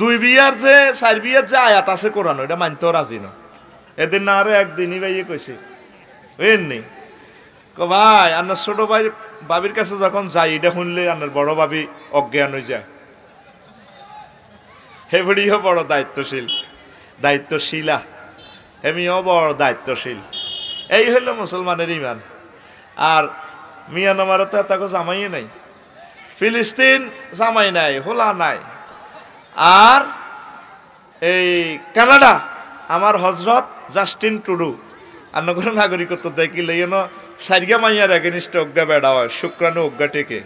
দুই বিয়ার যে চার বিয়ার যে আয়াত আছে কোরআন এটা মানতেও রাজি না এদিন না আরো একদিনই ভাই কইছে বুঝলেননি ক ভাই আপনার ছোট ভাই বাবির কাছে যখন যাই এটা শুনলে আপনার বড় বাবি অজ্ঞান হয়ে যায় হেভড়িও বড় দায়িত্বশীল দায়িত্বশীলা হেমিও বড় দায়িত্বশীল এই হইল মুসলমানের ইমান আর মিয়ানমারও তো এত জামাইয়ে নাই ফিলিস্তিন জামাই নাই হোলা নাই আর এই কানাডা আমার হজরত জাস্টিন টুডু আর নগর নাগরিকত্ব দেখিলে লইয়েন সারিগা মাইয়ার এগেনিস্টে অজ্ঞা বেড়া হয় শুক্রাণু অজ্ঞা টেকে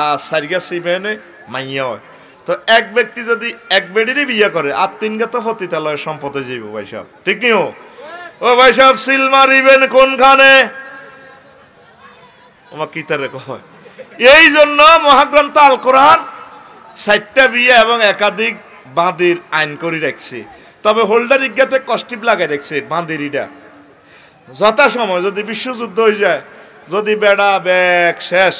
আর সারিগা সিমেনে মাইয়া হয় তো এক ব্যক্তি যদি এক বেড়িরই বিয়ে করে আর তিন তো তাহলে সম্পদে যাইব ভাই সাহেব ঠিক নিও ও ভাই সাহেব সিল মারিবেন কোনখানে আমার কি তারে কয় এই জন্য মহাগ্রন্থ আল কোরআন সাতটা বিয়ে এবং একাধিক বাঁধের আইন করে রাখছে তবে হোল্ডার ইজ্ঞাতে কষ্টিপ লাগাই রাখছে বাঁধের যথা যথাসময় যদি বিশ্বযুদ্ধ হয়ে যায় যদি বেড়া ব্যাগ শেষ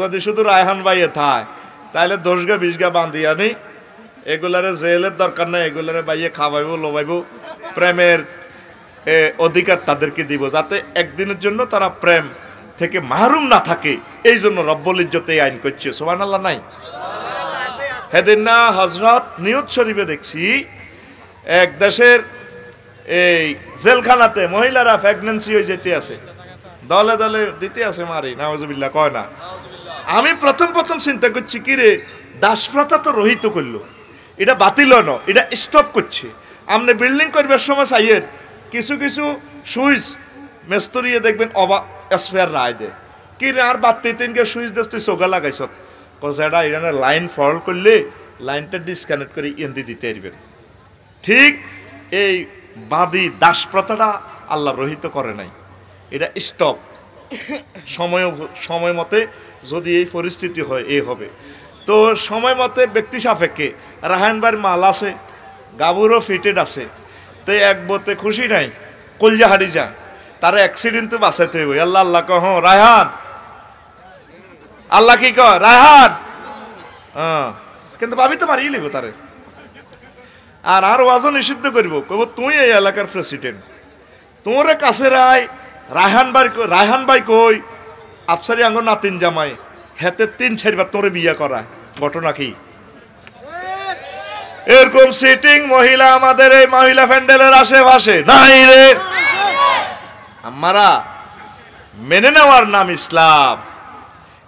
যদি শুধু রায়হান বাইয়ে থায় তাহলে দশ গা বিশ গা বাঁধি আনি এগুলারে জেলের দরকার নাই এগুলারে বাইয়ে খাওয়াইবো লোবাইবো প্রেমের অধিকার তাদেরকে দিব যাতে একদিনের জন্য তারা প্রেম থেকে মাহরুম না থাকে এই জন্য রব্বল ইজ্জতে আইন করছে সোমান আল্লাহ নাই হেদিন না হজরত নিউজ শরীফে দেখছি এক দেশের এই জেলখানাতে মহিলারা প্রেগনেন্সি হয়ে যেতে আছে দলে দলে দিতে আছে মারি নাওয়াজবিল্লা কয় না আমি প্রথম প্রথম চিন্তা করছি কি রে দাসপ্রথা তো রহিত করলো এটা বাতিল ন এটা স্টপ করছে আপনি বিল্ডিং করবার সময় চাইয়েন কিছু কিছু সুইচ মেস্তরিয়ে দেখবেন অবা স্পেয়ার রায় দেয় কি রে আর বাড়তি তিনকে সুইচ দেশ তুই সোগা লাগাইছত কসাটা এখানে লাইন ফল করলে লাইনটা ডিসকানেক্ট করে ইন্দি দিতে পারবেন ঠিক এই বাদি দাস প্রথাটা আল্লাহ রহিত করে নাই এটা স্টপ সময় সময় মতে যদি এই পরিস্থিতি হয় এই হবে তো সময় মতে ব্যক্তি সাপেক্ষে রাহানবার মাল আছে গাবুরও ফিটেড আছে তো এক বোতে খুশি নাই কলজা হারি যা তারা অ্যাক্সিডেন্ট তো বাঁচাইতে হইব আল্লাহ আল্লাহ কহ হ্যাঁ, রায়হান আল্লাহ কি কয় রায়হান হ্যাঁ। কিন্তু ভাবি তো মারিয়ে লিব তারে আর আর ওয়াজও নিষিদ্ধ করবো কব তুই এই এলাকার প্রেসিডেন্ট তোরে কাছে রায় রায়হান ভাই রায়হান ভাই কই আফসারি আঙ্গ নাতিন জামাই হেতে তিন ছাড়বার তোরে বিয়ে করা ঘটনা কি এরকম সিটিং মহিলা আমাদের এই মহিলা প্যান্ডেলের আশেপাশে নাই রে আমারা মেনে নেওয়ার নাম ইসলাম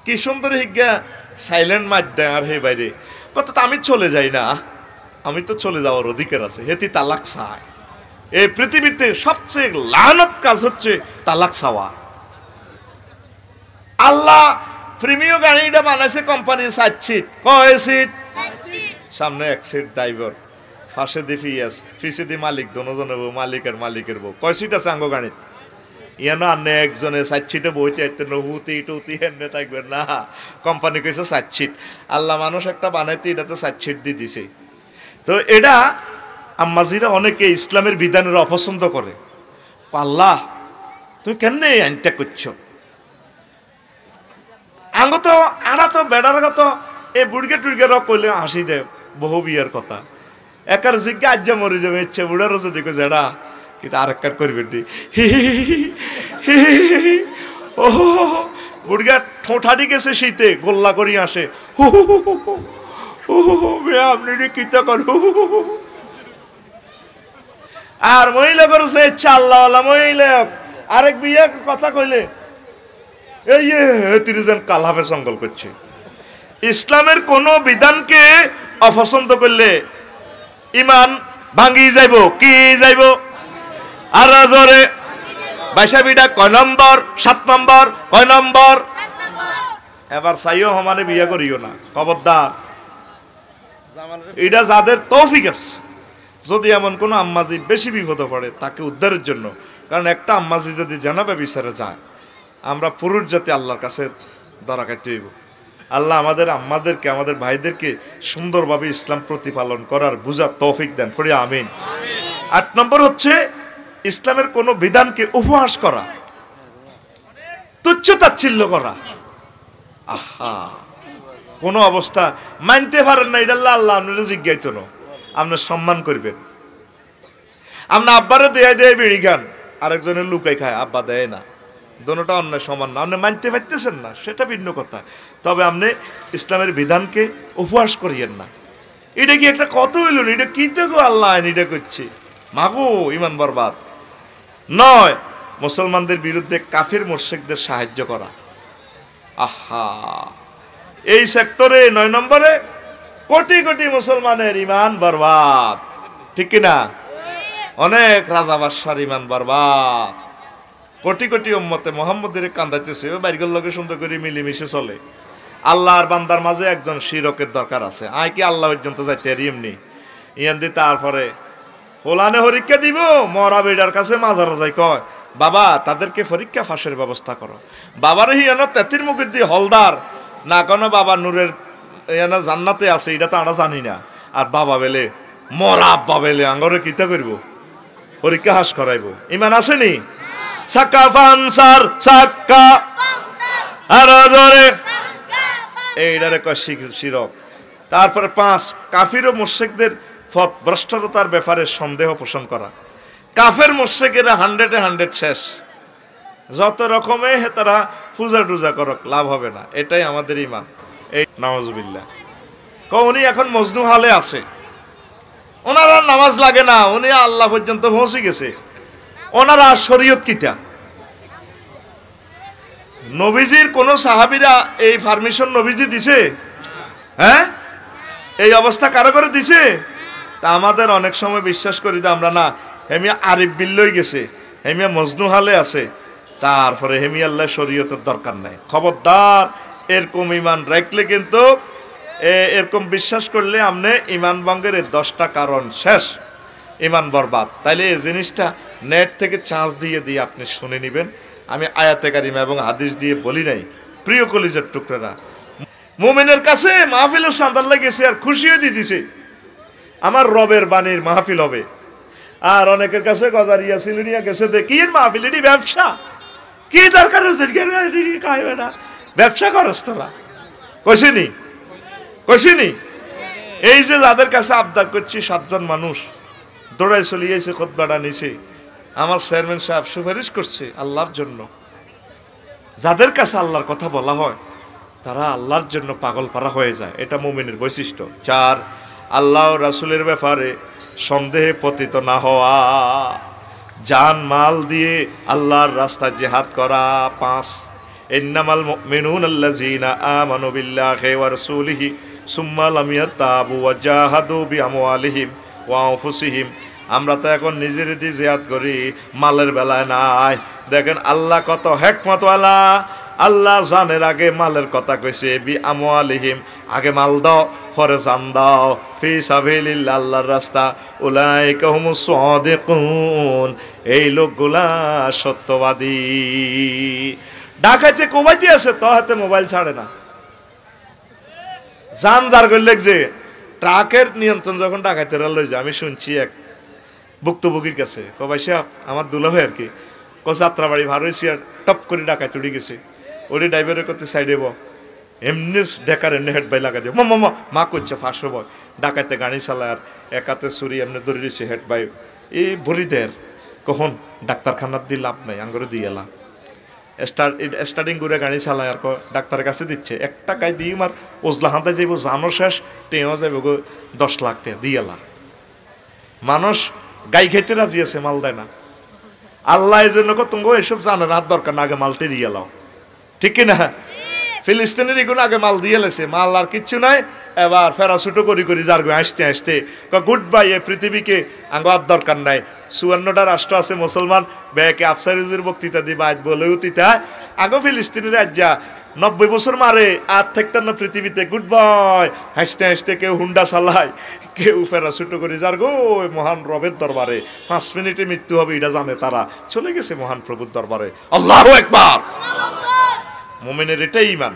কি সুন্দর হিজ্ঞা সাইলেন্ট মার দেয় আর হে বাইরে কত আমি চলে যাই না আমি তো চলে যাওয়ার অধিকার আছে হেতি তালাক সায় এই পৃথিবীতে সবচেয়ে লানত কাজ হচ্ছে তালাক সাওয়া আল্লাহ প্রিমিয় গাড়িটা বানাইছে কোম্পানি সাত সিট কয় সিট সামনে এক সিট ড্রাইভার ফাঁসে দি ফিয়াস ফিসে দি মালিক দনোজনের বউ মালিকের মালিকের বউ কয় সিট আছে আঙ্গ গাড়ি ইয়ানো আন্নে একজনে সাতশিটে বইতে আইতে নহুতি টুতি তাই থাকবেন না কোম্পানি কইছে সাচ্ছিট আল্লাহ মানুষ একটা বানাইতে এটাতে সাতশিট দি দিছে তো এটা আম্মাজিরা অনেকে ইসলামের বিধানের অপছন্দ করে আল্লাহ তুমি কেন আইনটা করছো আঙ্গত তো আড়া তো বেড়ার গত এই বুড়গে টুড়গের কইলে হাসি দে বহু বিয়ের কথা একার জিজ্ঞা আজ্জা মরে যাবে ইচ্ছে বুড়ারও যদি কইছে এটা কিন্তু আর একবার করবেন নি ও মুরগা ঠোঁঠাটি গেছে শীতে গোল্লা করি আসে হু হু হু আপনি কিতা কর আর মহিলা করছে চাল্লাওয়ালা মহিলা আরেক বিয়ে কথা কইলে এই যেন কালহাফে সঙ্গল করছে ইসলামের কোন বিধানকে অপছন্দ করলে ইমান ভাঙ্গি যাইব কি যাইব আর জোরে বাইশাবিটা কয় নম্বর সাত নম্বর কয় নম্বর এবার সাইও হমানে বিয়ে করিও না খবরদার এটা যাদের তৌফিক আছে যদি এমন কোনো আম্মাজি বেশি বিপদে পড়ে তাকে উদ্ধারের জন্য কারণ একটা আম্মাজি যদি জানাবে বিচারে যায় আমরা পুরুষ জাতি আল্লাহর কাছে ধরা কাটতে হইব আল্লাহ আমাদের আম্মাদেরকে আমাদের ভাইদেরকে সুন্দরভাবে ইসলাম প্রতিপালন করার বুঝার তৌফিক দেন ফরিয়া আমিন আট নম্বর হচ্ছে ইসলামের কোন বিধানকে উপহাস করা তুচ্ছতাচ্ছিল্য করা আহা কোন অবস্থা মানতে পারেন না এটা আল্লাহ আপনারা জিজ্ঞাইত নো আপনার সম্মান করবেন আপনার আব্বারে দেয়া দেয় বেড়ি গান আরেকজনের লুকাই খায় আব্বা দেয় না দোনোটা অন্য সমান না আপনি মানতে পারতেছেন না সেটা ভিন্ন কথা তবে আপনি ইসলামের বিধানকে উপহাস করিয়েন না এটা কি একটা কত হইল এটা কি দেখো আল্লাহ আইন এটা করছে মাগো ইমান বরবাদ নয় মুসলমানদের বিরুদ্ধে কাফির মোর্শেকদের সাহায্য করা আহা এই সেক্টরে নয় নম্বরে কোটি কোটি মুসলমানের ইমান বরবাদ ঠিক কিনা অনেক রাজা বাদশার ইমান বরবাদ কোটি কোটি ওম্মতে মোহাম্মদের কান্দাইতেছে ওই বাড়িগুল লোকে সুন্দর করে মিলেমিশে চলে আল্লাহর বান্দার মাঝে একজন শিরকের দরকার আছে আয় কি আল্লাহ পর্যন্ত যাইতে এমনি ইয়ান দিয়ে তারপরে হোলানে হরিক্ষা দিব মরা বেডার কাছে মাজার যাই কয় বাবা তাদেরকে পরীক্ষা ফাঁসের ব্যবস্থা করো বাবার এন তেতির মুখের দিয়ে হলদার না কেন বাবা নূরের এনে জান্নাতে আছে এটা তো আমরা জানি না আর বাবা বেলে মরা আব্বা বেলে আঙ্গরে কিতা করব পরীক্ষা হাস করাইব ইমান আসেনি সাক্কা ফানসার সাক্কা আর জোরে এইটারে কয় শিরক তারপরে পাঁচ কাফির ও মোর্শেকদের পথ ভ্রষ্টতার ব্যাপারে সন্দেহ পোষণ করা কাফের মোশেকেরা হান্ড্রেডে হান্ড্রেড শেষ যত রকমে তারা পূজা টুজা করক লাভ হবে না এটাই আমাদের ইমান এই নামাজবিল্লা ক উনি এখন মজনু হালে আছে ওনার আর নামাজ লাগে না উনি আল্লাহ পর্যন্ত পৌঁছে গেছে ওনার আর শরীয়ত কিটা নবীজির কোন সাহাবিরা এই ফার্মিশন নবীজি দিছে হ্যাঁ এই অবস্থা কারো করে দিছে তা আমাদের অনেক সময় বিশ্বাস করি যে আমরা না হেমিয়া আরিফ বিল্লই গেছে হেমিয়া মজনু হালে আছে তারপরে হেমিয়া আল্লাহ শরীয়তের দরকার নাই খবরদার এরকম ইমান রাখলে কিন্তু এরকম বিশ্বাস করলে আপনি ইমান বঙ্গের এর দশটা কারণ শেষ ইমান বরবাদ তাইলে এই জিনিসটা নেট থেকে চান্স দিয়ে দিয়ে আপনি শুনে নেবেন আমি আয়াতে কারিমা এবং হাদিস দিয়ে বলি নাই প্রিয় কলিজের টুকরারা মোমেনের কাছে মাহফিলের সান্দাল্লা গেছে আর খুশিও দিয়ে দিছে আমার রবের বাণীর মাহফিল হবে আর অনেকের কাছে গজারিয়া সিলুনিয়া গেছে দেখি মাহফিল এটি ব্যবসা কি দরকার হয়েছে ব্যবসা করস তোরা কষিনি কষিনি এই যে যাদের কাছে আবদার করছি সাতজন মানুষ দৌড়ায় চলিয়েছে খোদবাটা নিছে আমার চেয়ারম্যান সাহেব সুপারিশ করছে আল্লাহর জন্য যাদের কাছে আল্লাহর কথা বলা হয় তারা আল্লাহর জন্য পাগল পারা হয়ে যায় এটা মুমিনের বৈশিষ্ট্য চার আল্লাহ রাসুলের ব্যাপারে সন্দেহে পতিত না হওয়া যান মাল দিয়ে আল্লাহর রাস্তা জেহাদ করা পাঁচ এন্নামাল মিনুন আল্লাহ জিনা আমানুবিল্লাহ রসুলিহি সুম্মাল আমিয়া তাবু ওয়াজাহাদু বি আমওয়ালিহিম ওয়া আনফুসিহিম আমরা তো এখন নিজের জিয়াদ করি মালের বেলায় নাই দেখেন আল্লাহ কত হেকমত আল্লাহ আল্লাহ জানের আগে মালের কথা কইছে বি আমওয়ালিহিম আগে মাল দাও পরে জান দাও ফি সাবিলিল্লাহ আল্লাহর রাস্তা উলাইকা হুমুস সাদিকুন এই লোকগুলা সত্যবাদী ডাকাইতে কোবাইতে আছে তো হাতে মোবাইল ছাড়ে না যান যার করলে যে ট্রাকের নিয়ন্ত্রণ যখন ডাকাইতে লই যায় আমি শুনছি এক ভুক্তভোগীর কাছে কবাই সাহেব আমার দুলাভাই আর কি ক যাত্রাবাড়ি ভারী টপ করে ডাকাইতে উড়ে গেছে ওরে ড্রাইভারের কত সাইডে ব এমনি ডেকার এমনি হেড বাই লাগা দিয়ে মামা মা করছে ফাঁসে বয় ডাকাতে গাড়ি চালার একাতে সুরি এমনি দৌড়ি দিছে হেড বাই এই বরিদের কখন ডাক্তারখানার দিয়ে লাভ নাই আঙ্গরে দিয়ে এলাম স্টার্টিং করে গাড়ি চালায় আর ডাক্তারের কাছে দিচ্ছে এক টাকায় দিয়ে মার ওজলা হাতে যাইব জানো শেষ টেঁও যাইব গো দশ লাখ টাকা দিয়েলা মানুষ গাই খেতে রাজি আছে মাল দেয় না আল্লাহ এই জন্য কত এসব জানার আর দরকার না আগে মালতে দিয়ে এলাও ঠিক না ফিলিস্তিনের এগুলো আগে মাল দিয়ে লেছে মাল আর কিচ্ছু নাই এবার ছুটো করি করি যার আসতে আসতে গুড বাই এ পৃথিবীকে আঙ্গার দরকার নাই সুয়ান্নটা রাষ্ট্র আছে মুসলমান ব্যাকে আফসারিজের বক্তৃতা দিবা আজ বলে তিতা আগো ফিলিস্তিনের রাজ্যা নব্বই বছর মারে আর থাকতেন না পৃথিবীতে গুড বাই হাসতে হাসতে কেউ হুন্ডা চালায় কেউ ফেরা ছুটো করে যার গো মহান রবের দরবারে পাঁচ মিনিটে মৃত্যু হবে এটা জানে তারা চলে গেছে মহান প্রভুর দরবারে আল্লাহ একবার মোমেনের এটাই ইমান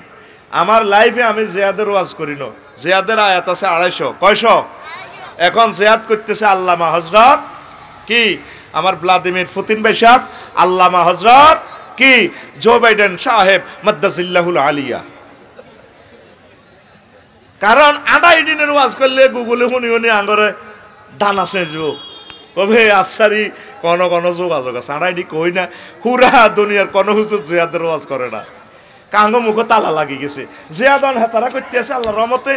আমার লাইফে আমি জেয়াদের ওয়াজ করি না জেয়াদের আয়াত আছে আড়াইশো কয়শো এখন জেয়াদ করতেছে আল্লামা হজরত কি আমার ব্লাদিমির ফতিন ভাই সাহেব আল্লামা হজরত কি জো বাইডেন সাহেব মাদ্দাসিল্লাহুল আলিয়া কারণ আড়াই দিনের ওয়াজ করলে গুগলে শুনি শুনি আঙরে দান আছে যো কবে আফসারি কন কন যোগাযোগ আছে আড়াই দিন কই না হুরা দুনিয়ার কন হুজুর জেয়াদের ওয়াজ করে না কাঙ্গো মুখ তালা লাগি গেছে জিয়াদন হেতারা করতে আছে আল্লাহ রহমতে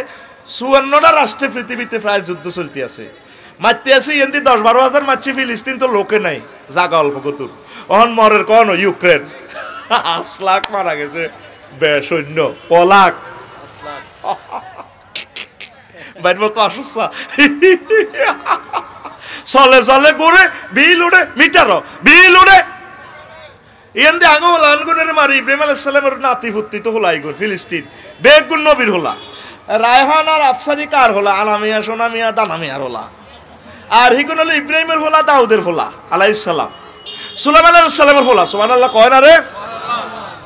চুয়ান্নটা রাষ্ট্রে পৃথিবীতে প্রায় যুদ্ধ চলতে আছে মারতে আছে এমনি দশ বারো হাজার মারছে ফিলিস্তিন তো লোকে নাই জাগা অল্প কতুর অহন মরের কন ইউক্রেন আশ লাখ মারা গেছে বে সৈন্য পলাক বাইর তো অসুস্থ চলে চলে ঘুরে বিল উড়ে মিটারও বিল উড়ে ইয়ান দিয়ে আগো হলা আনগুনের মারি ইব্রাহিম আলাহ সাল্লামের নাতি ভুত্তি তো হোলা আইগুন ফিলিস্তিন বেগুন নবীর হোলা রায়হান আর আফসারি কার হোলা আনামিয়া সোনামিয়া দানামিয়ার হোলা আর হিগুন হলো ইব্রাহিমের হোলা দাউদের হোলা আলাইসাল্লাম সুলাম আলাহ সাল্লামের হোলা সুমান আল্লাহ কয় না রে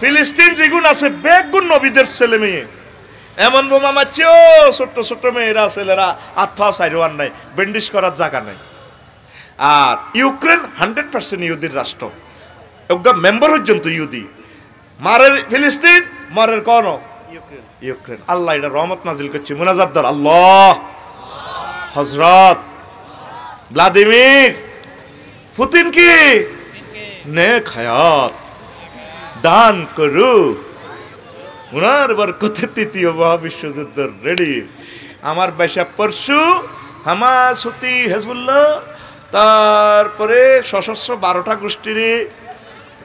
ফিলিস্তিন যেগুন আছে বেগুন নবীদের ছেলে মেয়ে এমন বোমা মারছে ও ছোট্ট ছোট্ট মেয়েরা ছেলেরা আত্মা সাইরোয়ান নাই ব্যান্ডিশ করার জায়গা নাই আর ইউক্রেন হান্ড্রেড পার্সেন্ট ইহুদির রাষ্ট্র ಒಗ್ಗ ಮೆಂಬರ್ ಹೊಜ್ಜಂತು ಯೂದಿ মারের ফিলিস্তিন মারের কোন ইউক্রেন আল্লাহ এটা রহমত নাজিল করছে মুনাজাদ্দার আল্লাহ হজরত ভ্লাদিমির পুতিন কি নে খায়াত দান করু উনার বরকতে তৃতীয় মহাবিশ্বযুদ্ধ রেডি আমার বাসা পরশু হামাস হুতি হেজবুল্লাহ তারপরে সশস্ত্র বারোটা গোষ্ঠীর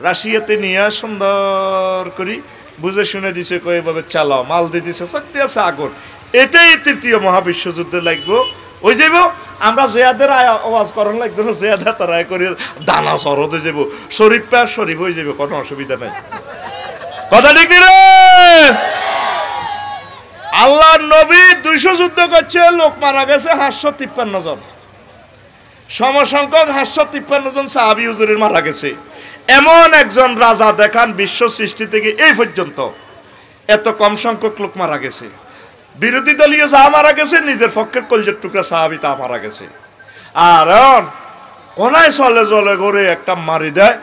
রাশিয়াতে নিয়ে সুন্দর করি বুঝে শুনে দিছে কয়েভাবে চালাও মাল দিয়ে দিছে শক্তি আছে আগুন এটাই তৃতীয় মহাবিশ্বযুদ্ধে লাগবো ওই যাইব আমরা জেয়াদের আওয়াজ করেন লাগবে না জেয়াদা আয় করি দানা সর হতে যাবো শরীফ পা শরীফ হয়ে যাবে কোনো অসুবিধা নাই কথা ঠিক রে আল্লাহ নবী দুইশো যুদ্ধ করছে লোক মারা গেছে হাস্য তিপ্পান্ন জন সমসংখ্যক হাস্য তিপ্পান্ন জন সাহাবি হুজুরের মারা গেছে এমন একজন রাজা দেখান বিশ্ব সৃষ্টি থেকে এই পর্যন্ত এত কম সংখ্যক লোক মারা গেছে বিরোধী দলীয় চা মারা গেছে নিজের পক্ষের কলজের টুকরা সাহাবি তা মারা গেছে আর কোনায় চলে জলে ঘরে একটা মারি দেয়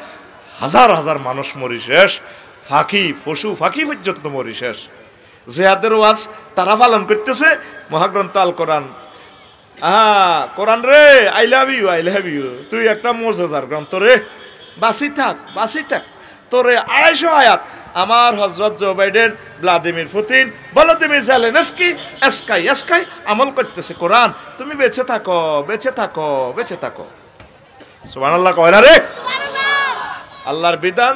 হাজার হাজার মানুষ মরি শেষ ফাঁকি পশু ফাঁকি পর্যন্ত মরি শেষ জেহাদের ওয়াজ তারা পালন করতেছে মহাগ্রন্থ আল কোরআন আহ কোরআন রে I love you I love you তুই একটা মোজার গ্রন্থ রে বাসি থাক বাসি থাক তোরে আড়াইশো আয়াত আমার হজরত Joe Biden Vladimir Putin Vladimir Zelensky এসকাই এসকাই আমল করতেছে কোরআন তুমি বেঁচে থাকো বেঁচে থাকো বেঁচে থাকো সুবান আল্লাহ কয় না রে আল্লাহর বিধান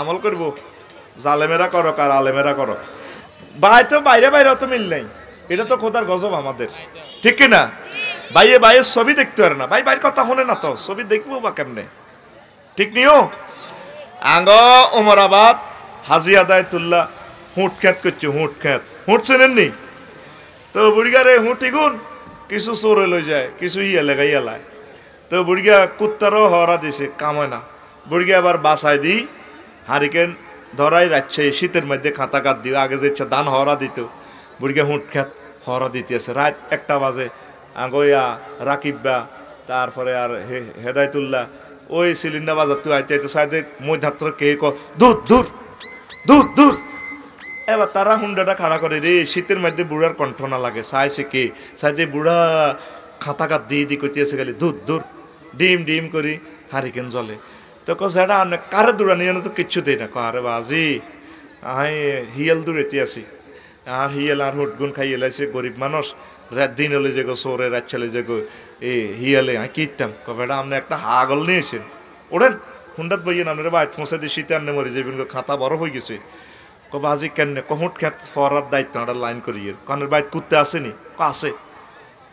আমল করব জালেমেরা করো কার আলেমেরা করো ভাই তো বাইরে বাইরে অত মিল নাই এটা তো খোদার গজব আমাদের ঠিক কিনা ভাইয়ে ভাইয়ের ছবি দেখতে পারে না ভাই ভাইয়ের কথা শোনে না তো ছবি দেখবো বা কেমনে ঠিক নিও আঙ্গ ওমরাবাদ হাজি আদায়তুল্লাহ হুঁট খ্যাত করছে হুঁট খ্যাত হুঁট চেনেন নি তো বুড়িগারে হুঁটি গুণ কিছু চোরে লই যায় কিছু ইয়ে লেগা এলায় তো বুড়িগা কুত্তারও হরা দিছে কামায় না বুড়িগা আবার বাসায় দিই হারিকেন ধরাই রাখছে শীতের মধ্যে খাতা কাত দিও আগে যে ইচ্ছা ধান হরা দিত বুড়িগা হুঁট খ্যাত হরা আছে রাত একটা বাজে আগয়া রাকিব্যা তারপরে আর হেদায়তুল্লাহ ওই সিলিন্ডার বাজার তুই আইতে আইতে সাইতে মই ধাত্র কে ক দূর দূর দূর দূর এবার তারা হুন্ডাটা খাড়া করে রে শীতের মধ্যে বুড়ার কণ্ঠ না লাগে সাইছে কে সাইতে বুড়া খাতা কাত দিয়ে দি কইতে এসে গেলে দূর দূর ডিম ডিম করি হারিকেন জলে তো কো সেটা আমি কারে দূরা নিয়ে তো কিচ্ছু দেই না আরে বাজি আই দূর দূরেতে আছি আর হিয়াল আর হুটগুন খাইয়ে লাইছে গরিব মানুষ রাত দিন হলে যে গো সোরে রাত চলে যে গো এ হিয়ালে হ্যাঁ কিনতাম কবেটা আপনি একটা হাগল নিয়েছেন ওড়েন হুন্ডাত বইয়ে আপনার বাইত পৌঁছে দিয়ে শীতে আনলে মরে যাবেন খাতা বড় হয়ে গেছে কবে আজি কেন কহুট খেত ফরার দায়িত্ব আমরা লাইন করিয়ে কানের বাইত কুত্তে আসেনি আসে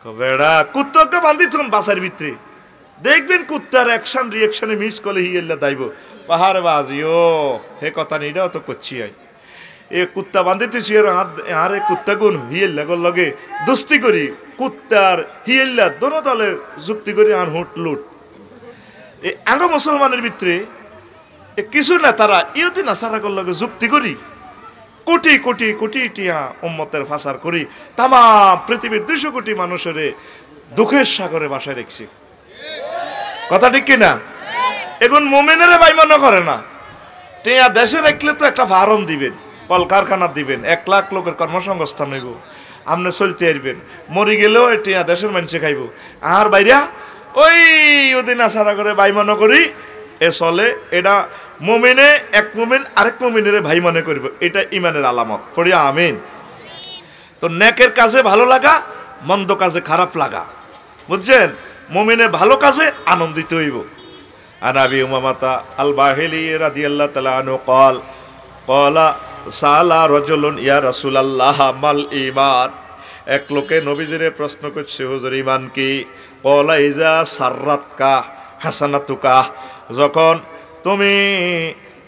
কবেডা কুত্তকে বান্ধি থাকুন বাসার ভিতরে দেখবেন কুত্তার অ্যাকশন রিয়াকশনে মিস করলে হিয়েল্লা দাইব পাহাড় ও হে কথা নিডাও তো করছি আয় এ কুত্তা বাঁধিতেছি আর এ কুত্তা গুণ হিয়েল লগে দোস্তি করি কুত্তার হিয়েল্লা দোনো তালে যুক্তি করি আর হুট লুট এ আঙ্গ মুসলমানের ভিতরে কিছু না তারা ইউদি নাসারাগর লগে যুক্তি করি কোটি কোটি কোটি টিয়া উম্মতের ফাঁসার করি তামাম পৃথিবীর দুশো কোটি মানুষের দুঃখের সাগরে বাসায় রেখছি কথা ঠিক কিনা এখন মোমেনেরে বাইমান্য করে না টিয়া দেশে রাখলে তো একটা ফার্ম দিবেন কলকারখানা দিবেন এক লাখ লোকের কর্মসংস্থান হইব আপনি চলতে আসবেন মরি গেলেও এটি দেশের মানুষে খাইব আর বাইরা ওই ওদিন আসারা করে ভাই মনে করি এ চলে এটা মুমিনে এক মুমিন আরেক মুমিনের ভাই মনে করিব এটা ইমানের আলামত ফরিয়া আমিন তো নেকের কাজে ভালো লাগা মন্দ কাজে খারাপ লাগা বুঝছেন মমিনে ভালো কাজে আনন্দিত হইব আবি উমামাতা আল বাহেলি রাদিয়াল্লাহ তালা আনু কল কলা সালা রজলুন ইয়া রসুল আল্লাহ মাল ইমান এক লোকে নবীজিরে প্রশ্ন করছে হুজুর ইমান কি কলা ইজা সার্রাত কাহ হাসানাতুকা যখন তুমি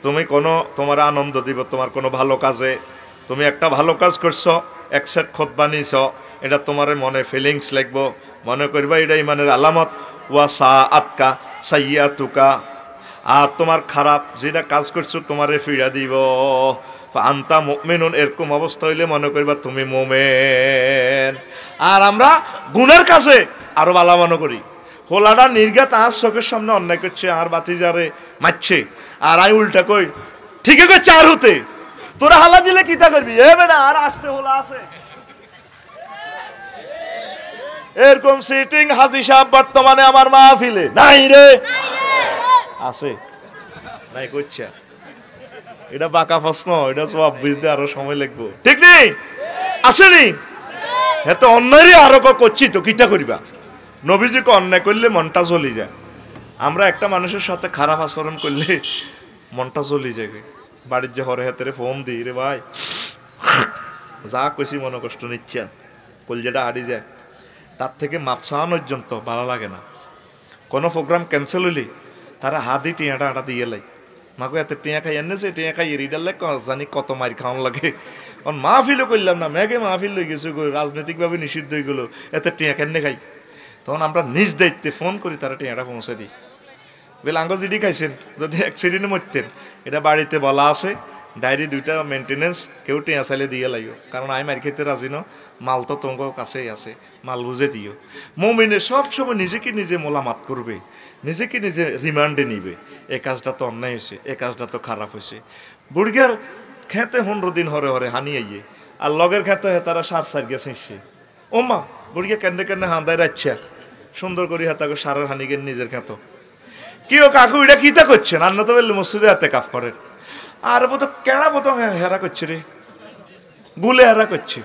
তুমি কোনো তোমার আনন্দ দিব তোমার কোনো ভালো কাজে তুমি একটা ভালো কাজ করছো এক সেট খোদ বানিয়েছ এটা তোমার মনে ফিলিংস লাগব মনে করবা এটা ইমানের আলামত ওয়া সা আতকা সাইয়া তুকা আর তোমার খারাপ যেটা কাজ করছো তোমারে ফিরা দিব আন্তা মেনুন এরকম অবস্থা হইলে মনে করিবা তুমি মোমেন আর আমরা গুণের কাছে আরো ভালো মনে করি হোলাডা নির্গাত তাহার চোখের সামনে অন্যায় করছে আর বাতি যারে মারছে আর আমি উল্টা কই ঠিকই কই চার হতে তোরা হালা দিলে কিতা করবি এ বেটা আর আসতে হোলা আছে এরকম সিটিং হাজি সাহেব বর্তমানে আমার মাহফিলে নাই রে আছে নাই করছে এটা বাঁকা প্রশ্ন এটা সব বুঝতে আরো সময় লাগবো ঠিক নেই আসেনি হ্যাঁ তো অন্যায়েরই আরো করছি তো কিটা করিবা নবীজিকে অন্যায় করলে মনটা চলে যায় আমরা একটা মানুষের সাথে খারাপ আচরণ করলে মনটা চলে যায় বাড়ির যে হরে হাতে ফোম দিই রে ভাই যা কইছি মনে কষ্ট নিচ্ছেন যেটা হারিয়ে যায় তার থেকে মাপসান পর্যন্ত ভালো লাগে না কোনো প্রোগ্রাম ক্যান্সেল হলে তারা হাতি টিয়াটা আটা দিয়ে লাই মাকো এত টিয়া খাই এনেছে টিয়া খাই এরিডার লাগে জানি কত মার খাওয়ান লাগে অন মাহফিলও করলাম না মেঘে মাহফিল লই গেছে রাজনৈতিকভাবে নিষিদ্ধ হয়ে গেলো এত টিয়া কেন খাই তখন আমরা নিজ দায়িত্বে ফোন করি তারা টিয়াটা পৌঁছে দিই বেলে আঙ্গ জিডি খাইছেন যদি অ্যাক্সিডেন্টে মরতেন এটা বাড়িতে বলা আছে ডায়েরি দুইটা মেনটেনেন্স কেউ টিয়া চাইলে দিয়ে লাগিও কারণ আই মার খেতে রাজি ন মাল তো তোমার কাছেই আছে মাল বুঝে দিও মমিনে সবসময় নিজেকে নিজে মোলামাত করবে নিজেকে নিজে রিমান্ডে নিবে এ কাজটা তো অন্যায় হয়েছে এ কাজটা তো খারাপ হয়েছে বুড়িয়ার খেতে হনরো দিন হরে হরে হানি আইয়ে আর লগের খেতে তারা সার সার গেছে সে ওমা বুড়িয়া কেন্দ্রে কেন্দ্রে হাঁদায় রাখছে সুন্দর করে হাতাকে সারের হানি হানিকে নিজের খেত কেউ কাকু এটা কিতা করছেন আর না তো বললে মসজিদে হাতে কাফ করেন আর বোধ কেড়া বোধ হেরা করছে রে গুলে হেরা করছে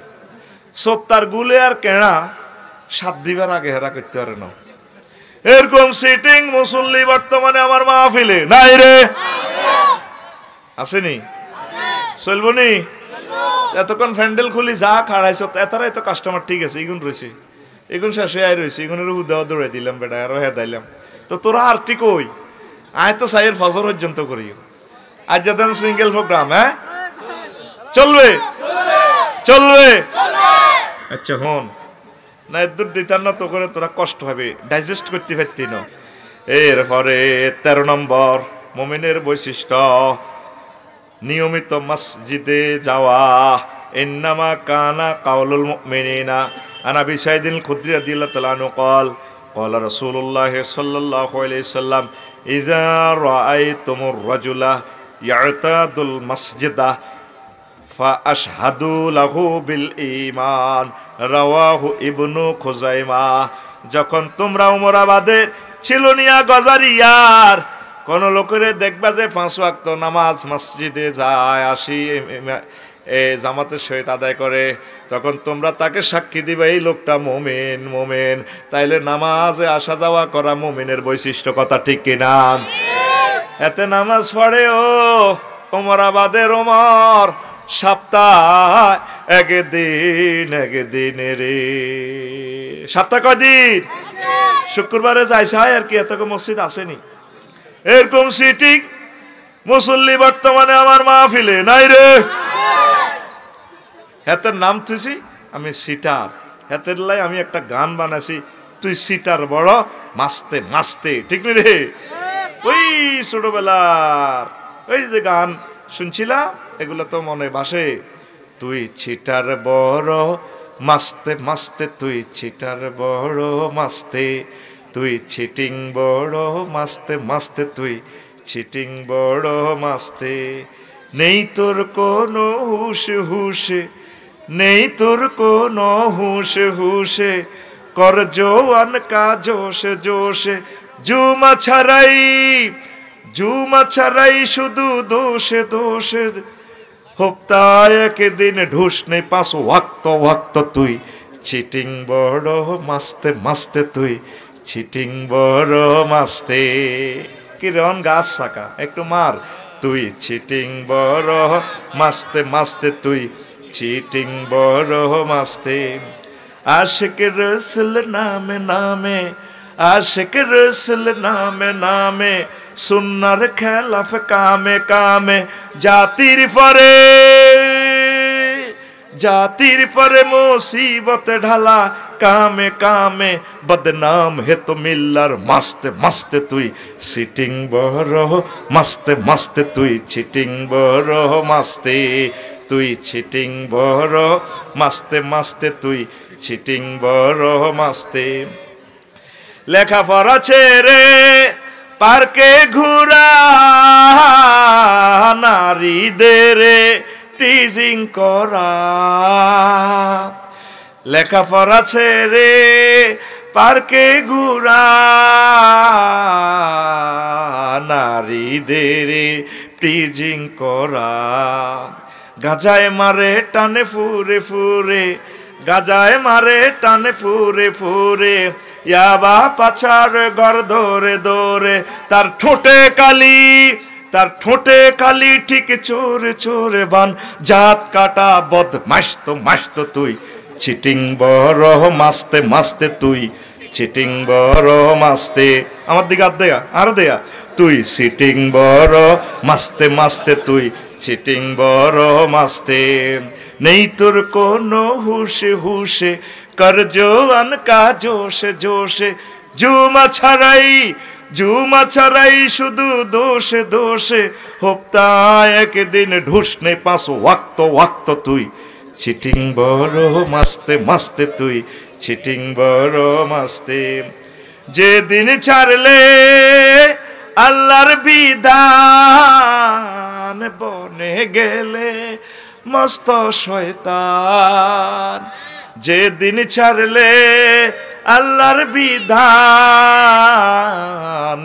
সত্তার গুলে আর কেড়া সাত দিবার আগে হেরা করতে পারে না এরকম সিটিং মুসল্লি বর্তমানে আমার মাহফিলে নাই রে আসেনি চলবনি এতক্ষণ ফ্যান্ডেল খুলি যা খাড়াইছ এতারাই তো কাস্টমার ঠিক আছে এগুন রয়েছে এগুন শেষে আয় রয়েছে এগুনের উদাহ দৌড়াই দিলাম বেটা আরো হেদাইলাম তো তোরা আর ঠিক ওই আয় তো সাইয়ের ফজর পর্যন্ত করিও আজ যাতেন সিঙ্গেল প্রোগ্রাম হ্যাঁ চলবে চলবে আচ্ছা হন না এদুর দিতার না তো করে তোরা কষ্ট হবে ডাইজেস্ট করতে পারতি না এরপরে তেরো নম্বর মোমিনের বৈশিষ্ট্য নিয়মিত মসজিদে যাওয়া এন্নামা কানা কাউলুল মেনিনা আনা দিন খুদ্রি আদিল্লা তালানু কল কল রসুল্লাহ সাল্লাহ صلى الله عليه وسلم إذا رأيتم الرجل ফাশহাদু লাহু যখন তোমরা উমরাবাদের গজারি আর কোন লোকের দেখবা যে পাঁচ ওয়াক্ত নামাজ মসজিদে যায় আসি এ জামাতের সহিত আদায় করে তখন তোমরা তাকে সাক্ষী দিবে এই লোকটা মোমেন মোমেন তাইলে নামাজে আসা যাওয়া করা মোমেনের বৈশিষ্ট্য কথা ঠিক কিনা এতে নামাজ পড়ে ও ওমরাবাদের ওমর সপ্তাহ একদিন একদিন রে সপ্তাহ কদিন শুক্রবারে যাইছে হয় আর কি এত মসজিদ আসেনি এরকম সিটিং মুসল্লি বর্তমানে আমার ফিলে নাই রে হেতের নাম থুইছি আমি সিটার হেতের লাই আমি একটা গান বানাইছি তুই সিটার বড় মাস্তে মাস্তে ঠিক নি রে হ্যাঁ। ওই ছোটবেলার ওই যে গান শুনছিলাম এগুলো তো মনে বাসে তুই ছিটার বড় মাস্তে মাস্তে তুই ছিটার বড় মাস্তে তুই ছিটিং বড় মাস্তে মাস্তে তুই ছিটিং বড় মাস্তে নেই তোর কোনো হুশ হুশে নেই তোর কোনো হুশ হুশে কর জোয়ান কা জোশ জোশে জুমা ছাড়াই জুমা ছাড়াই শুধু দোষে দোষে হপ্তায় একদিন ঢুস নেই পাঁচ ওয়াক্ত ওয়াক্ত তুই চিটিং বড় মাস্তে মাস্তে তুই চিটিং বড় মাস্তে কিরণ গাছ শাখা একটু মার তুই চিটিং বড় মাস্তে মাস্তে তুই চিটিং বড় মাস্তে আশেক রসল নামে নামে আশেক রসল নামে নামে সুন্নার খেলাফ কামে কামে জাতির পরে জাতির পরে মুসিবত ঢালা কামে কামে বদনাম হে তো মিল্লার মাস্তে মাস্তে তুই সিটিং বড় মাস্তে মাস্তে তুই চিটিং বরহ মাস্তে তুই চিটিং বড় মাস্তে মাস্তে তুই চিটিং বরহ মাস্তে লেখা লেখাপড়া ছেড়ে পার্কে ঘুরা নারীদের টিজিং করা লেখাপড়া ছেড়ে পার্কে ঘুরা নারীদের টিজিং করা গাজায় মারে টানে ফুরে ফুরে গাজায় মারে টানে ফুরে ফুরে ইয়াবা পাচার ঘর দৌড়ে দৌড়ে তার ঠোঁটে কালি তার ঠোঁটে কালি ঠিক চোরে চোরে বান জাত কাটা বদ মাসতো মাস্ত তুই চিটিং বড় মাস্তে মাস্তে তুই চিটিং বড় মাস্তে আমার দিকে আর দেয়া আর দেয়া তুই সিটিং বড় মাস্তে মাস্তে তুই চিটিং বড় মাস্তে নেই তোর কোনো হুশে হুশে কর জোয়ান কা জোশে জোশে জুমা ছাড়াই জুমা ছাড়াই শুধু দোষে দোষে হপ্তা একদিন ঢুসনে পাঁচ ওয়াক্ত ওয়াক্ত তুই চিটিং বড় মাস্তে মাস্তে তুই চিটিং বড় মাস্তে যেদিন ছাড়লে আল্লাহর বিধান বনে গেলে মস্ত শয়তান যেদিন ছাড়লে আল্লাহর বিধান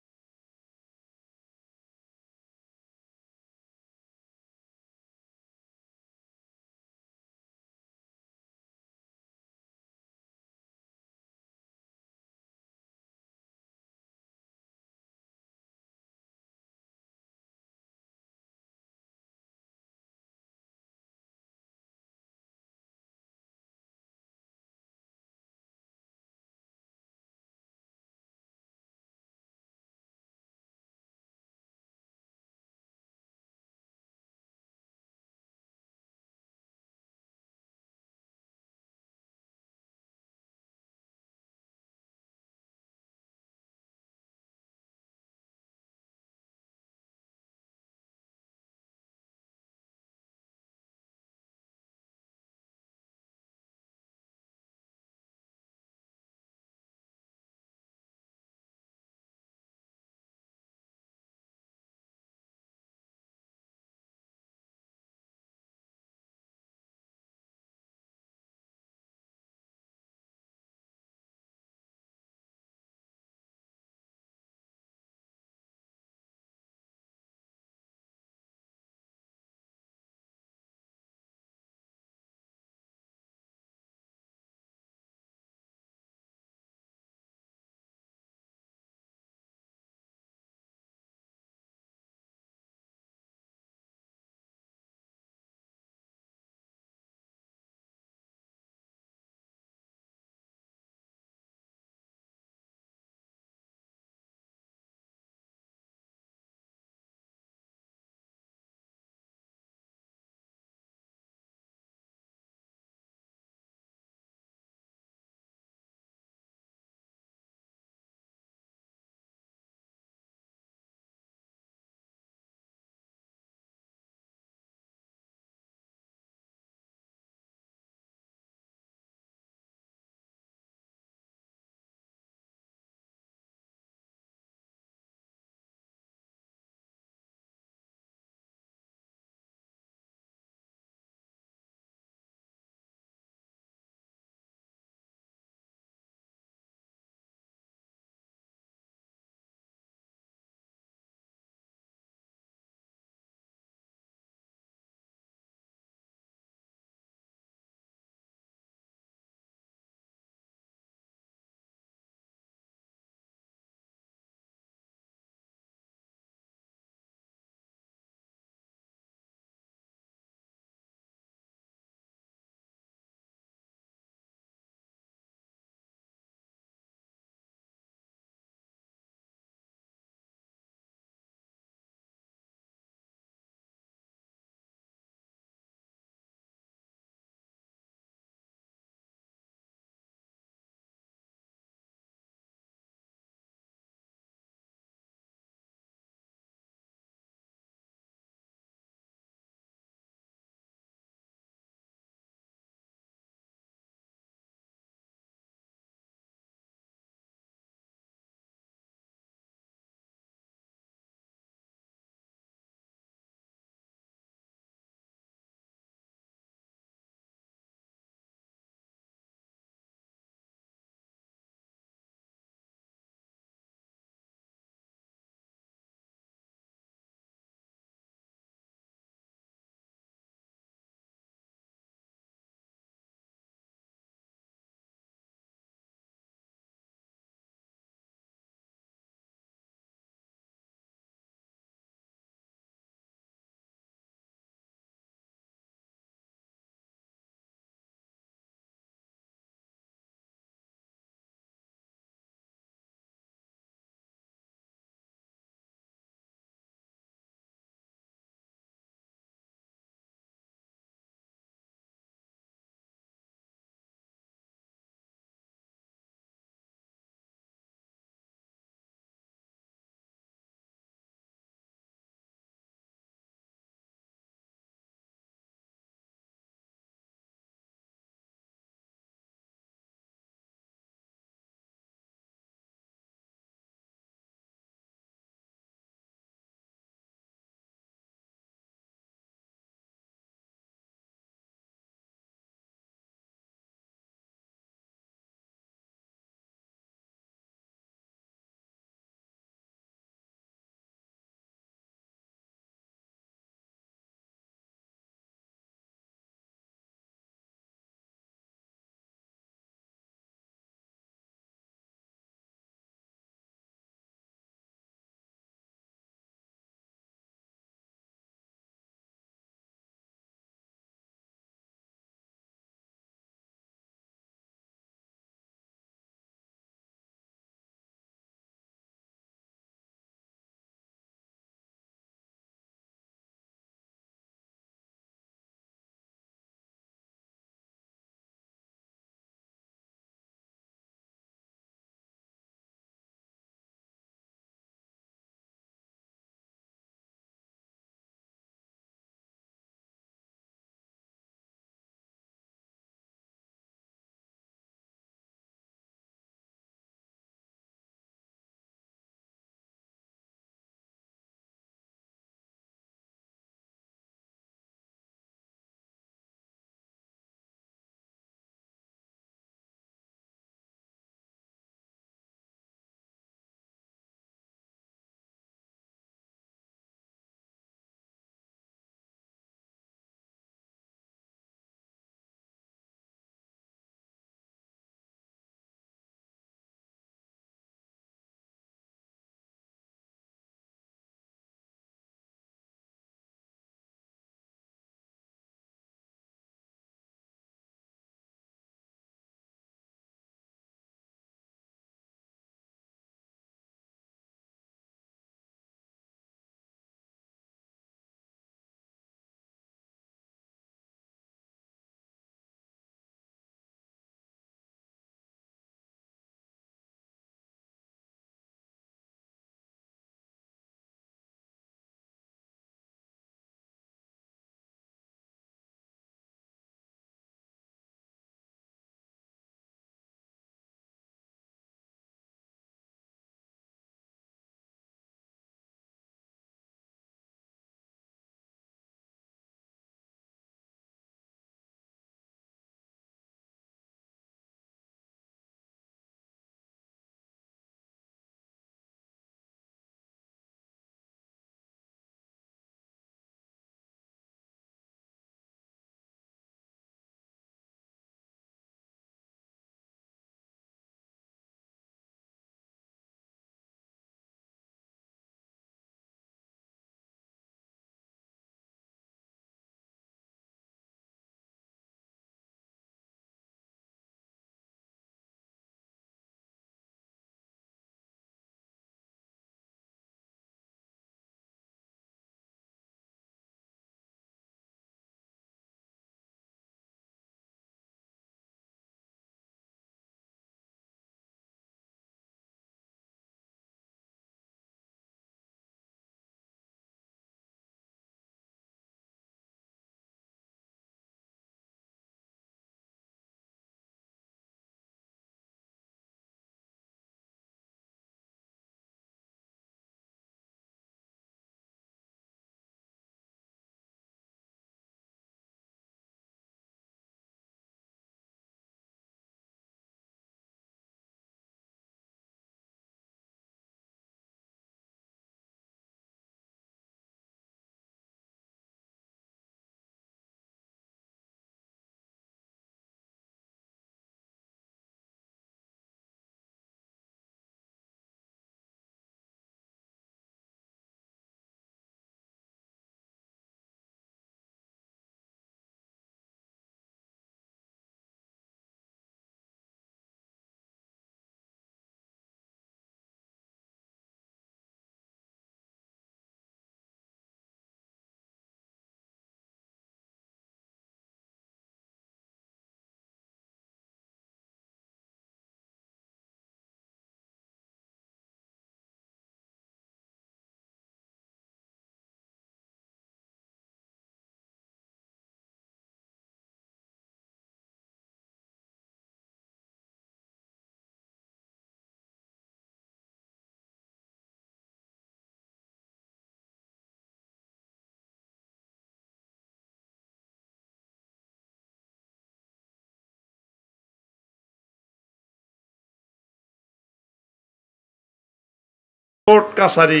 কাছারি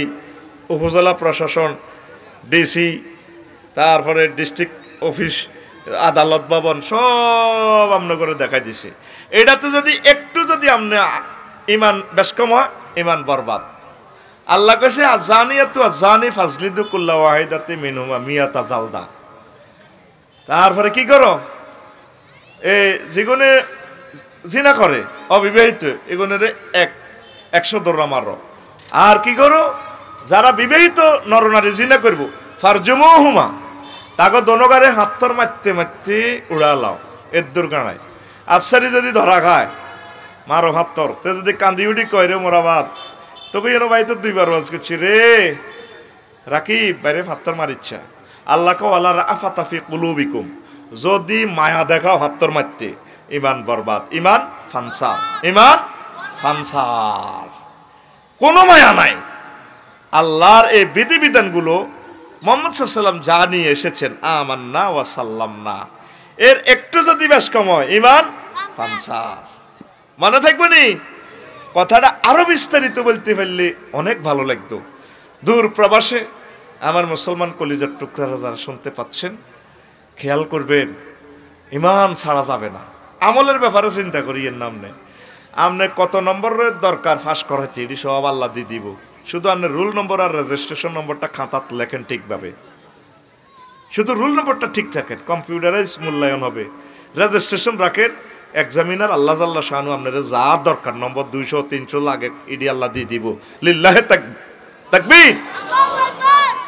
উপজেলা প্রশাসন ডিসি তারপরে ডিস্ট্রিক্ট অফিস আদালত ভবন সব আমরা করে দেখা দিছে এটাতে যদি একটু যদি আপনি ইমান বেশকম হয় ইমান বরবাদ আল্লাহ কেছে আজানি তু জানি ফাজলিদু কুল্লা ওয়াহিদাতে মিনুমা মিয়া জালদা তারপরে কি করো এই যেগুনে জিনা করে অবিবাহিত এগুনের এক একশো দৌড়া মারো আর কি করো যারা বিবাহিত নরনারী জিনা করবো ফারজুমো হুমা তাকে দনগারে হাতর মারতে মারতে উড়ালাও এর দুর্গানায় আফসারি যদি ধরা খায় মারো হাতর তো যদি কান্দি উঠি কয় রে মোরাবাদ তোকে এর বাড়িতে তো দুইবার বাজ করছি রে রাখি বাইরে হাতর মার ইচ্ছা আল্লাহকে আল্লাহ আফাতাফি বিকুম যদি মায়া দেখাও হাতর মারতে ইমান বরবাদ ইমান ফানসার ইমান ফানসার কোনো মায়া নাই আল্লাহর এই বিধিবিধানগুলো মোহাম্মদ সাল্লাম যা নিয়ে এসেছেন আমার না ওয়া সাল্লাম না এর একটু যদি বেশ কময় ইমান পানসার মনে থাকবে নি কথাটা আরো বিস্তারিত বলতে পারলে অনেক ভালো লাগতো দূর প্রবাসে আমার মুসলমান কলিজার টুকরারা যারা শুনতে পাচ্ছেন খেয়াল করবেন ইমান ছাড়া যাবে না আমলের ব্যাপারে চিন্তা করি এর নাম নেই আপনার কত নম্বরের দরকার ফাঁস করাইতে এটি সব আল্লাহ দিয়ে দিব শুধু আপনি রুল নম্বর আর রেজিস্ট্রেশন নম্বরটা খাতাত লেখেন ঠিকভাবে শুধু রুল নম্বরটা ঠিক থাকেন কম্পিউটারাইজ মূল্যায়ন হবে রেজিস্ট্রেশন রাখেন এক্সামিনার আল্লাহ জাল্লাহ শাহানু আপনার যা দরকার নম্বর দুইশো তিনশো লাগে ইডি আল্লাহ দিয়ে দিব লিল্লাহে তাকবির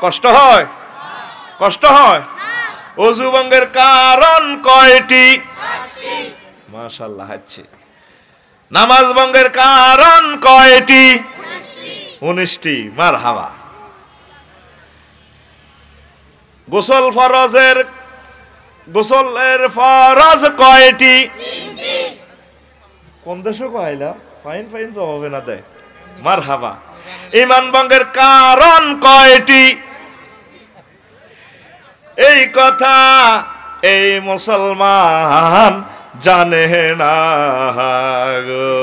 কষ্ট হয় কষ্ট হয় অজুবঙ্গের কারণ কয়টি মাশাল্লাহ হচ্ছে নামাজ ভঙ্গের কারণ কয়টি উনিশটি মার হাওয়া গোসল ফরজের গোসলের ফরজ কয়টি কোন দেশও কয়লা ফাইন ফাইন সব হবে না দেয় মার হাবা ইমান ভঙ্গের কারণ কয়টি এই কথা এই মুসলমান জানে না গো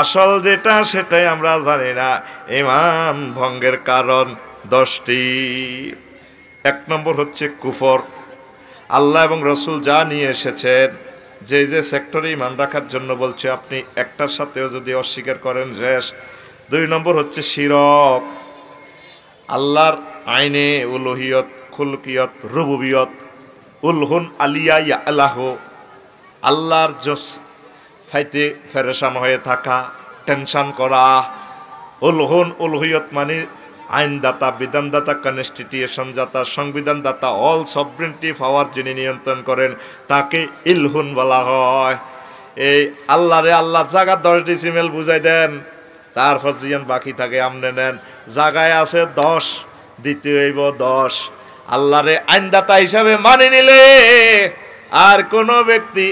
আসল যেটা সেটাই আমরা জানি না ইমান ভঙ্গের কারণ দশটি এক নম্বর হচ্ছে কুফর আল্লাহ এবং রসুল যা নিয়ে এসেছেন যে যে সেক্টরে ইমান রাখার জন্য বলছে আপনি একটার সাথেও যদি অস্বীকার করেন রেশ দুই নম্বর হচ্ছে শিরক আল্লাহর আইনে উলহিয়ত খুলকিয়ত রুবুবিয়ত উলহুন আলিয়া ইয়া আল্লাহ আল্লাহর জস ফাইতে ফেরেশান হয়ে থাকা টেনশন করা উলহুন উলহিয়ত মানে আইনদাতা বিধানদাতা কনস্টিটিউশন দাতা সংবিধানদাতা অল সভরেন্টি পাওয়ার যিনি নিয়ন্ত্রণ করেন তাকে ইলহুন বলা হয় এই রে আল্লাহ জাগার দশ ডিসিমেল বুঝাই দেন তারপর যেন বাকি থাকে আমনে নেন জাগায় আছে দশ দ্বিতীয় দশ আল্লাহরে আইনদাতা হিসাবে মানে নিলে আর কোন ব্যক্তি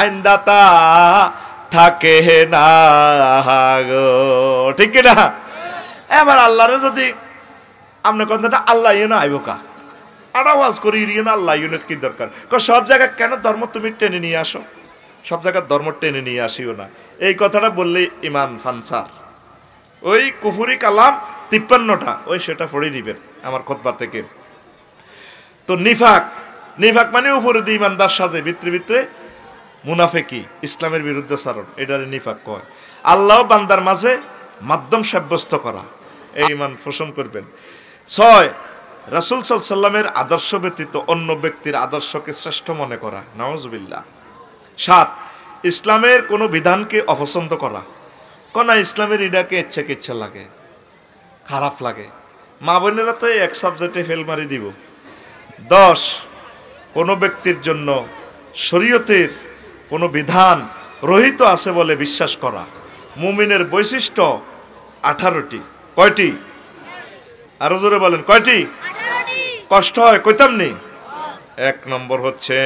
আইনদাতা থাকে না গো ঠিক কিনা এবার আল্লাহরে যদি আপনার কথাটা আল্লাহ না আইব কা আওয়াজ করি না আল্লাহ ইউনিট কি দরকার সব জায়গায় কেন ধর্ম তুমি টেনে নিয়ে আসো সব জায়গার ধর্ম টেনে নিয়ে আসিও না এই কথাটা বললে ইমান ফানসার ওই কুহুরি কালাম তিপ্পান্নটা ওই সেটা পড়ে দিবেন আমার খোদবা থেকে তো নিফাক নিফাক মানে উপরে দিয়ে ইমানদার সাজে ভিতরে ভিতরে মুনাফেকি ইসলামের বিরুদ্ধে সারণ এটা নিফাক কয় আল্লাহ বান্দার মাঝে মাধ্যম সাব্যস্ত করা এই ইমান পোষণ করবেন ছয় রাসুল সাল্লামের আদর্শ ব্যতীত অন্য ব্যক্তির আদর্শকে শ্রেষ্ঠ মনে করা নওয়াজবিল্লা সাত ইসলামের কোনো বিধানকে অপছন্দ করা কনা ইসলামের ইডাকে ইচ্ছা কিচ্ছা লাগে খারাপ লাগে মা বোনেরা তো এক সাবজেক্টে ফেল মারি দিব দশ কোনো ব্যক্তির জন্য শরীয়তের কোনো বিধান রহিত আছে বলে বিশ্বাস করা মুমিনের বৈশিষ্ট্য আঠারোটি কয়টি আরো জোরে বলেন কয়টি কষ্ট হয় নি এক নম্বর হচ্ছে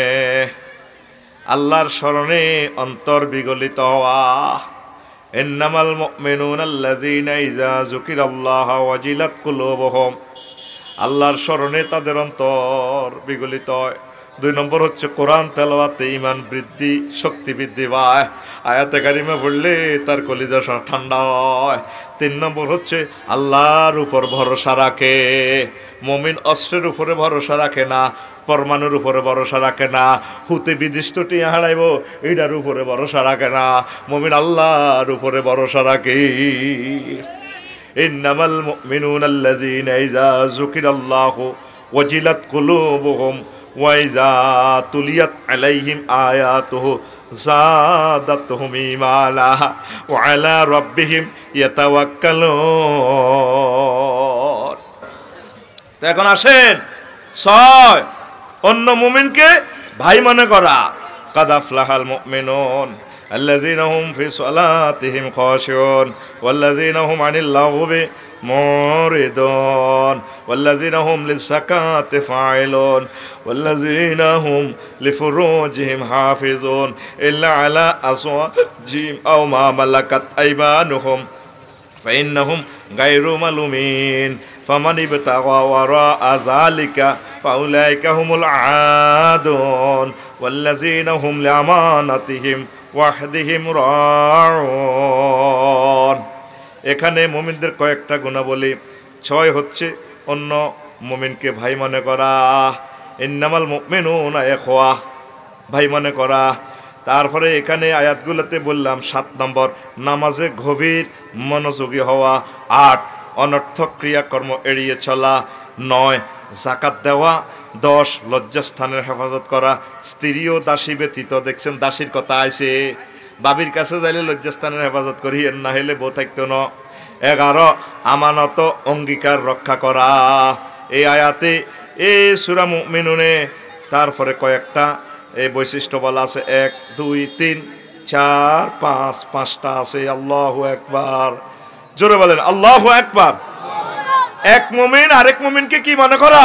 আল্লাহর স্মরণে অন্তর বিগলিত হওয়া ইন্নামাল মুমিনুন আল্লাযীনা জুকির যুকিরাল্লাহু ওয়াজিলাত কুলুবুহুম আল্লাহর স্মরণে তাদের অন্তর বিগলিত হয় দুই নম্বর হচ্ছে কোরআন তেলাওয়াতে ইমান বৃদ্ধি শক্তি বৃদ্ধি পায় আয়াতে কারিমে বললে তার কলিজা ঠান্ডা হয় তিন নম্বর হচ্ছে আল্লাহর উপর ভরসা রাখে মমিন অস্ত্রের উপরে ভরসা রাখে না পরমাণুর উপরে ভরসা রাখে না হুতে বিদিষ্টটি হারাইব এটার উপরে ভরসা রাখে না মমিন আল্লাহর উপরে ভরসা রাখে ইন্নামাল মুমিনুন আল্লাযীনা ইযা যুকিরাল্লাহু ওয়াজিলাত কুলুবুহুম ওয়া ইযা তুলিয়াত আলাইহিম আয়াতুহু জাদাতুহুম ঈমানা ওয়া আলা রাব্বিহিম ইয়াতাওয়াক্কালুন তো এখন আসেন ছয় অন্য মুমিনকে ভাই মনে করা কাদাফলাহাল মুমিনুন الذين هم في صلاتهم خاشعون والذين هم عن اللغو معرضون والذين هم للزكاة فاعلون والذين هم لفروجهم حافظون إلا على أصواتهم أو ما ملكت أيمانهم فإنهم غير ملومين فمن ابتغى وراء ذلك فأولئك هم العادون والذين هم لأمانتهم ওয়াহদিহিম এখানে মুমিনদের কয়েকটা গুণাবলী ছয় হচ্ছে অন্য মুমিনকে ভাই মনে করা ইন্নামাল এক হওয়া ভাই মনে করা তারপরে এখানে আয়াতগুলোতে বললাম সাত নম্বর নামাজে গভীর মনোযোগী হওয়া আট অনর্থক ক্রিয়াকর্ম এড়িয়ে চলা নয় জাকাত দেওয়া দশ লজ্জাস্থানের হেফাজত করা স্ত্রী ও দাসী ব্যতীত দেখছেন দাসীর কথা আছে বাবির কাছে যাইলে লজ্জাস্থানের হেফাজত করি এর না হলে বউ থাকতো ন এগারো আমানত অঙ্গীকার রক্ষা করা এই আয়াতে এ সুরা মিনুনে তারপরে কয়েকটা এই বৈশিষ্ট্য বলা আছে এক দুই তিন চার পাঁচ পাঁচটা আছে আল্লাহ একবার জোরে বলেন আল্লাহ একবার এক মুমিন আরেক মুমিনকে কি মনে করা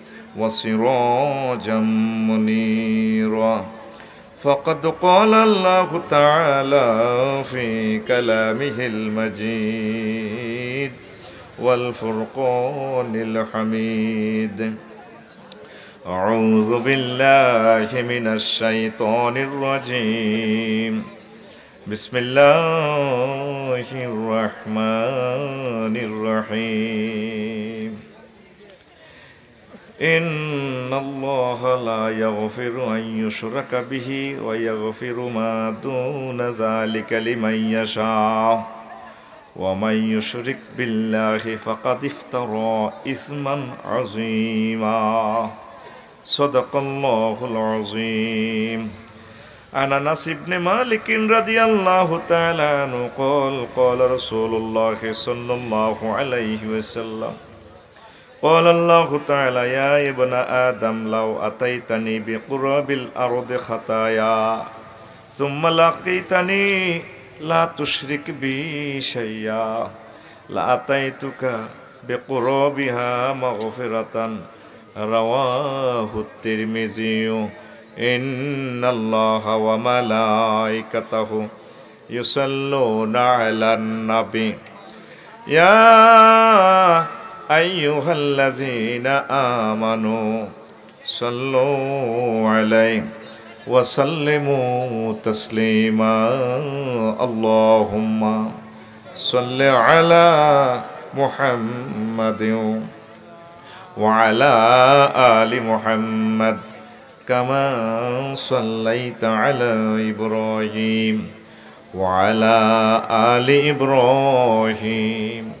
وسراجا منيرا فقد قال الله تعالى في كلامه المجيد والفرقان الحميد أعوذ بالله من الشيطان الرجيم بسم الله الرحمن الرحيم إن الله لا يغفر أن يشرك به ويغفر ما دون ذلك لمن يشاء ومن يشرك بالله فقد افترى إثما عظيما صدق الله العظيم أنا انس بن مالك رضي الله تعالى عنه قال قال رسول الله صلى الله عليه وسلم قال الله تعالى يا ابن آدم لو أتيتني بقرب الأرض خطايا ثم لقيتني لا تشرك بي شيئا لأتيتك بقربها مغفرة رواه الترمذي إن الله وملائكته يصلون على النبي يا أيها الذين آمنوا صلوا عليه وسلموا تسليما اللهم صل على محمد وعلى آل محمد كما صليت على إبراهيم وعلى آل إبراهيم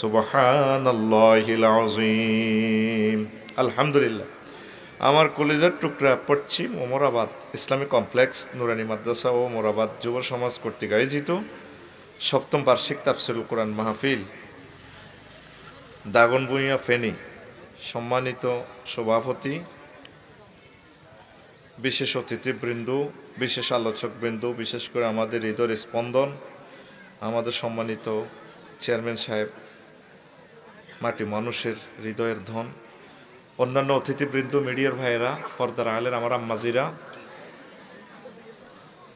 সুবহানাল্লাহিল আলহামদুলিল্লাহ আমার কলেজের টুকরা পশ্চিম মোরাবাদ ইসলামিক কমপ্লেক্স নুরানি মাদ্রাসা ও মোরাবাদ যুব সমাজ কর্তৃক আয়োজিত সপ্তম বার্ষিক তাফসিল কোরআন মাহফিল দাগনবুইয়া ফেনী সম্মানিত সভাপতি বিশেষ অতিথিবৃন্দ বিশেষ আলোচকবৃন্দ বিশেষ করে আমাদের হৃদয় স্পন্দন আমাদের সম্মানিত চেয়ারম্যান সাহেব মাটি মানুষের হৃদয়ের ধন অন্যান্য অতিথিবৃন্দ মিডিয়ার ভাইয়েরা পর্দার আলের আমার আম্মাজিরা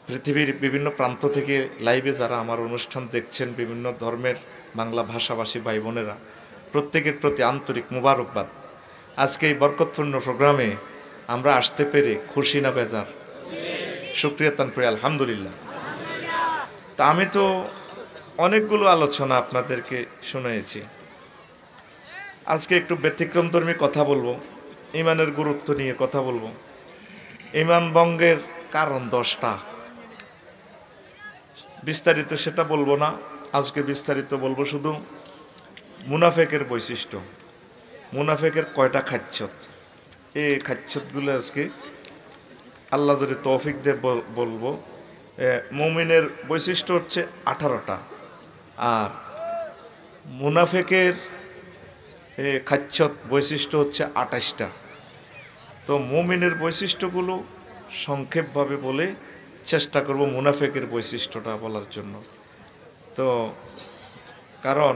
পৃথিবীর বিভিন্ন প্রান্ত থেকে লাইভে যারা আমার অনুষ্ঠান দেখছেন বিভিন্ন ধর্মের বাংলা ভাষাভাষী ভাই বোনেরা প্রত্যেকের প্রতি আন্তরিক মুবারকবাদ আজকে এই বরকতপূর্ণ প্রোগ্রামে আমরা আসতে পেরে খুশি না বেজার সুক্রিয়া তানপুরি আলহামদুলিল্লাহ তা আমি তো অনেকগুলো আলোচনা আপনাদেরকে শুনেছি আজকে একটু ব্যতিক্রমধর্মী কথা বলবো ইমানের গুরুত্ব নিয়ে কথা বলবো ইমান বঙ্গের কারণ দশটা বিস্তারিত সেটা বলবো না আজকে বিস্তারিত বলবো শুধু মুনাফেকের বৈশিষ্ট্য মুনাফেকের কয়টা খাচ্ছত এই খাচ্ছতগুলো আজকে আল্লাহ যদি তৌফিক দে বলবো মমিনের বৈশিষ্ট্য হচ্ছে আঠারোটা আর মুনাফেকের খাচ্ছত বৈশিষ্ট্য হচ্ছে আঠাশটা তো মোমিনের বৈশিষ্ট্যগুলো সংক্ষেপভাবে বলে চেষ্টা করব মুনাফেকের বৈশিষ্ট্যটা বলার জন্য তো কারণ